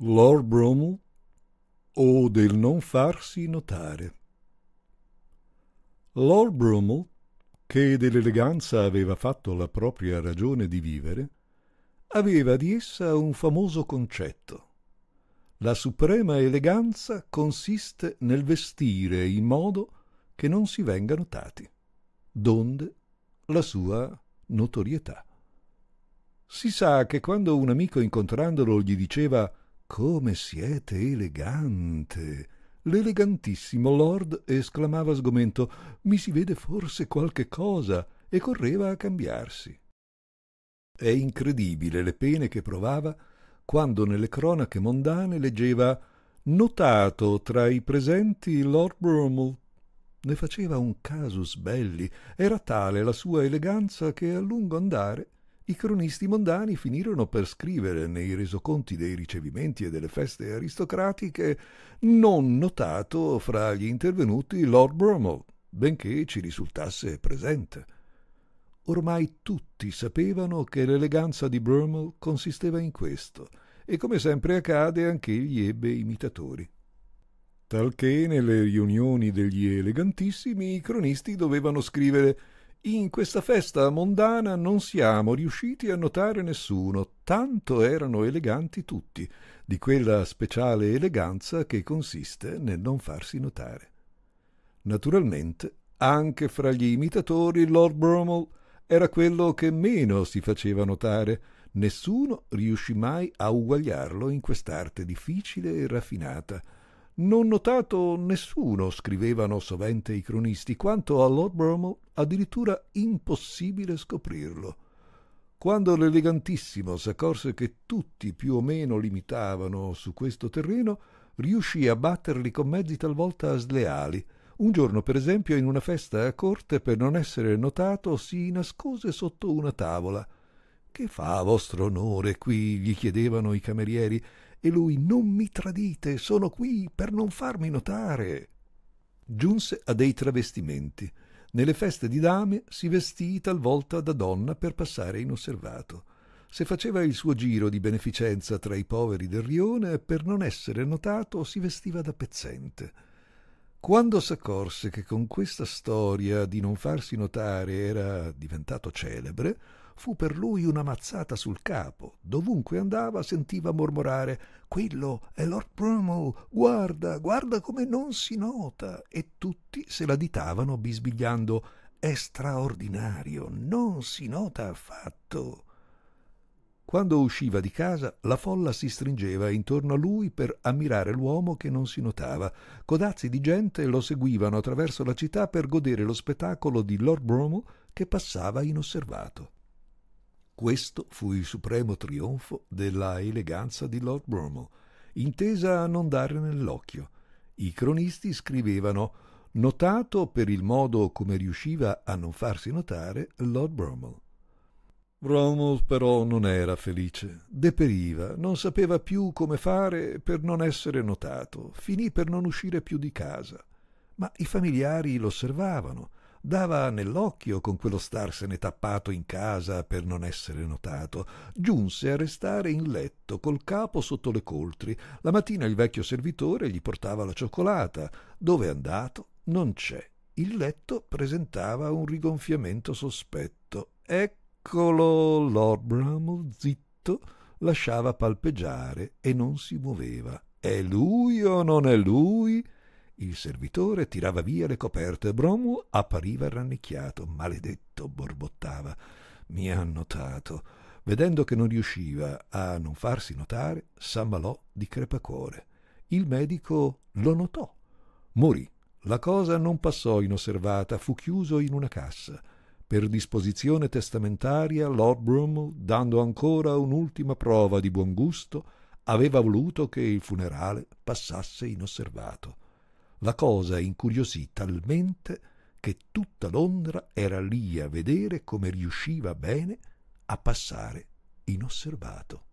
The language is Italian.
Lord Bromwell o del non farsi notare. Lord Bromwell, che dell'eleganza aveva fatto la propria ragione di vivere, aveva di essa un famoso concetto. La suprema eleganza consiste nel vestire in modo che non si venga notati, donde la sua notorietà. Si sa che quando un amico incontrandolo gli diceva come siete elegante! L'elegantissimo lord esclamava sgomento Mi si vede forse qualche cosa e correva a cambiarsi. È incredibile le pene che provava quando nelle cronache mondane leggeva notato tra i presenti Lord Brummel. Ne faceva un casus belli, era tale la sua eleganza che a lungo andare i cronisti mondani finirono per scrivere nei resoconti dei ricevimenti e delle feste aristocratiche non notato fra gli intervenuti Lord Bromwell, benché ci risultasse presente. Ormai tutti sapevano che l'eleganza di Bromwell consisteva in questo, e come sempre accade anch'egli ebbe imitatori. Talché nelle riunioni degli elegantissimi i cronisti dovevano scrivere in questa festa mondana non siamo riusciti a notare nessuno, tanto erano eleganti tutti, di quella speciale eleganza che consiste nel non farsi notare. Naturalmente, anche fra gli imitatori, Lord Brummel era quello che meno si faceva notare, nessuno riuscì mai a uguagliarlo in quest'arte difficile e raffinata, non notato nessuno, scrivevano sovente i cronisti, quanto a Lord Bromo addirittura impossibile scoprirlo. Quando l'elegantissimo s'accorse che tutti più o meno limitavano su questo terreno, riuscì a batterli con mezzi talvolta sleali. Un giorno, per esempio, in una festa a corte, per non essere notato, si nascose sotto una tavola, che fa a vostro onore qui? gli chiedevano i camerieri, e lui non mi tradite, sono qui per non farmi notare. Giunse a dei travestimenti. Nelle feste di dame si vestì talvolta da donna per passare inosservato. Se faceva il suo giro di beneficenza tra i poveri del rione, per non essere notato si vestiva da pezzente quando s'accorse che con questa storia di non farsi notare era diventato celebre, fu per lui una mazzata sul capo. Dovunque andava sentiva mormorare Quello è Lord Brummel, guarda, guarda come non si nota. E tutti se la ditavano bisbigliando È straordinario, non si nota affatto. Quando usciva di casa, la folla si stringeva intorno a lui per ammirare l'uomo che non si notava. Codazzi di gente lo seguivano attraverso la città per godere lo spettacolo di Lord Bromo che passava inosservato. Questo fu il supremo trionfo della eleganza di Lord Bromo, intesa a non dare nell'occhio. I cronisti scrivevano Notato per il modo come riusciva a non farsi notare Lord Bromwell. Romuald però non era felice, deperiva, non sapeva più come fare per non essere notato, finì per non uscire più di casa. Ma i familiari l'osservavano, dava nell'occhio con quello starsene tappato in casa per non essere notato. Giunse a restare in letto col capo sotto le coltri. La mattina il vecchio servitore gli portava la cioccolata. Dove è andato? Non c'è. Il letto presentava un rigonfiamento sospetto. Ecco piccolo Lord Bramble zitto lasciava palpeggiare e non si muoveva. È lui o non è lui? Il servitore tirava via le coperte. Bromu appariva rannicchiato. Maledetto, borbottava. Mi ha notato. Vedendo che non riusciva a non farsi notare, s'ammalò di crepacuore. Il medico lo notò. Morì. La cosa non passò inosservata, fu chiuso in una cassa per disposizione testamentaria Lord Broom, dando ancora un'ultima prova di buon gusto, aveva voluto che il funerale passasse inosservato. La cosa incuriosì talmente che tutta Londra era lì a vedere come riusciva bene a passare inosservato.